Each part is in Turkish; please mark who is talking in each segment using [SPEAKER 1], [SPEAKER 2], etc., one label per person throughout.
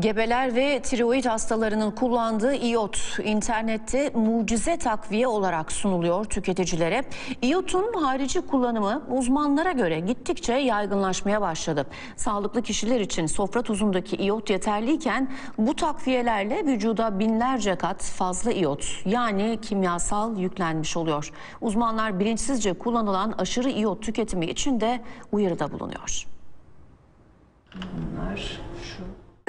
[SPEAKER 1] Gebeler ve tiroid hastalarının kullandığı iot internette mucize takviye olarak sunuluyor tüketicilere. İotun harici kullanımı uzmanlara göre gittikçe yaygınlaşmaya başladı. Sağlıklı kişiler için sofra tuzundaki iot yeterliyken bu takviyelerle vücuda binlerce kat fazla iot yani kimyasal yüklenmiş oluyor. Uzmanlar bilinçsizce kullanılan aşırı iot tüketimi için de uyarıda bulunuyor.
[SPEAKER 2] Bunlar şu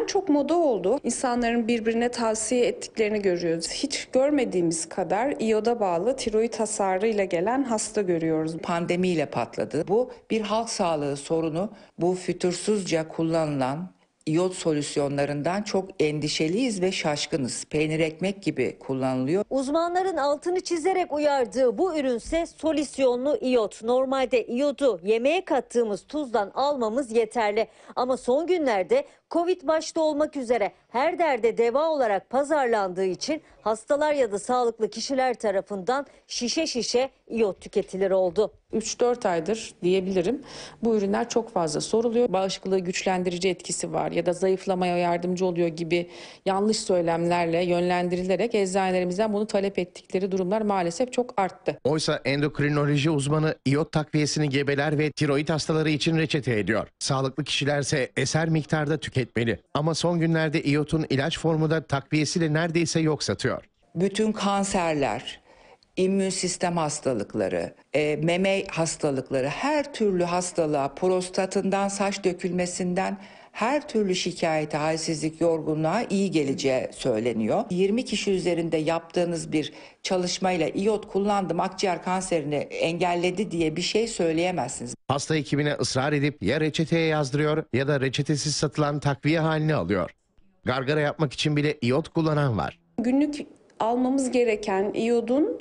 [SPEAKER 2] çok moda oldu. İnsanların birbirine tavsiye ettiklerini görüyoruz. Hiç görmediğimiz
[SPEAKER 1] kadar iyoda bağlı tiroid hasarıyla gelen hasta görüyoruz. Pandemiyle patladı. Bu bir halk sağlığı sorunu. Bu fütursuzca kullanılan iyot solüsyonlarından çok endişeliyiz ve şaşkınız. Peynir ekmek gibi kullanılıyor.
[SPEAKER 2] Uzmanların altını çizerek uyardığı bu ürünse solüsyonlu iyot. Normalde iyodu yemeğe kattığımız tuzdan almamız yeterli. Ama son günlerde Covid başta olmak üzere her derde deva olarak pazarlandığı için hastalar ya da sağlıklı kişiler tarafından şişe şişe iot tüketilir oldu. 3-4 aydır diyebilirim bu ürünler çok fazla soruluyor. Bağışıklığı güçlendirici etkisi var ya da zayıflamaya yardımcı oluyor gibi yanlış söylemlerle yönlendirilerek eczanelerimizden bunu talep ettikleri durumlar maalesef çok
[SPEAKER 3] arttı. Oysa endokrinoloji uzmanı iot takviyesini gebeler ve tiroid hastaları için reçete ediyor. Sağlıklı kişilerse eser miktarda tüketiyor etmeli. Ama son günlerde iotun ilaç formu da takviyesiyle neredeyse yok satıyor. Bütün kanserler,
[SPEAKER 1] immün sistem hastalıkları,
[SPEAKER 3] e, meme hastalıkları,
[SPEAKER 1] her türlü hastalığa prostatından saç dökülmesinden her türlü şikayete, halsizlik, yorgunluğa iyi geleceği söyleniyor. 20 kişi üzerinde yaptığınız bir çalışmayla iot kullandım akciğer kanserini engelledi diye bir şey söyleyemezsiniz.
[SPEAKER 3] Hasta ekibine ısrar edip ya reçeteye yazdırıyor ya da reçetesiz satılan takviye halini alıyor. Gargara yapmak için bile iot kullanan var.
[SPEAKER 2] Günlük almamız gereken
[SPEAKER 1] iodun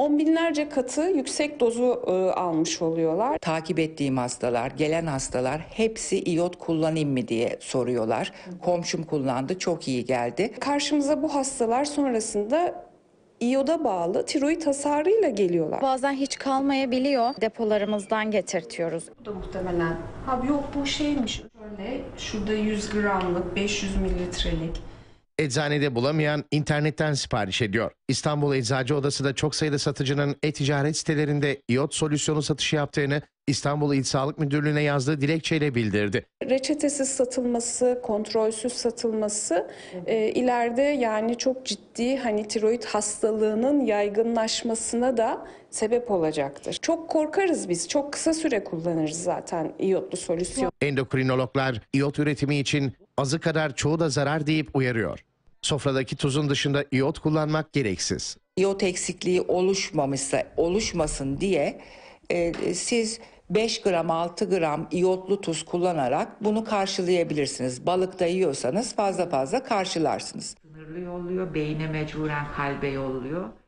[SPEAKER 1] on binlerce katı yüksek dozu e, almış oluyorlar. Takip ettiğim hastalar, gelen hastalar hepsi iot kullanayım mı diye soruyorlar. Komşum kullandı, çok iyi geldi.
[SPEAKER 2] Karşımıza bu hastalar sonrasında iyoda bağlı tiroid hasarıyla geliyorlar. Bazen hiç kalmayabiliyor. Depolarımızdan getirtiyoruz. Bu da muhtemelen. Ha yok bu şeymiş. Şöyle şurada 100 gramlık 500 mililitrelik
[SPEAKER 3] eczanede bulamayan internetten sipariş ediyor. İstanbul Eczacı Odası da çok sayıda satıcının e-ticaret sitelerinde iot solüsyonu satışı yaptığını İstanbul İl Sağlık Müdürlüğü'ne yazdığı dilekçeyle bildirdi.
[SPEAKER 2] Reçetesiz satılması, kontrolsüz satılması e, ileride yani çok ciddi hani tiroid hastalığının yaygınlaşmasına da sebep olacaktır. Çok korkarız biz. Çok kısa süre kullanırız zaten iotlu solüsyon.
[SPEAKER 3] Endokrinologlar iot üretimi için azı kadar çoğu da zarar deyip uyarıyor. Sofradaki tuzun dışında iot kullanmak gereksiz.
[SPEAKER 1] İyot eksikliği oluşmamışsa oluşmasın diye e, siz 5 gram 6 gram iotlu tuz kullanarak bunu karşılayabilirsiniz. Balıkta yiyorsanız fazla fazla karşılarsınız. Sınırlı yolluyor, beyne mecburen kalbe yolluyor.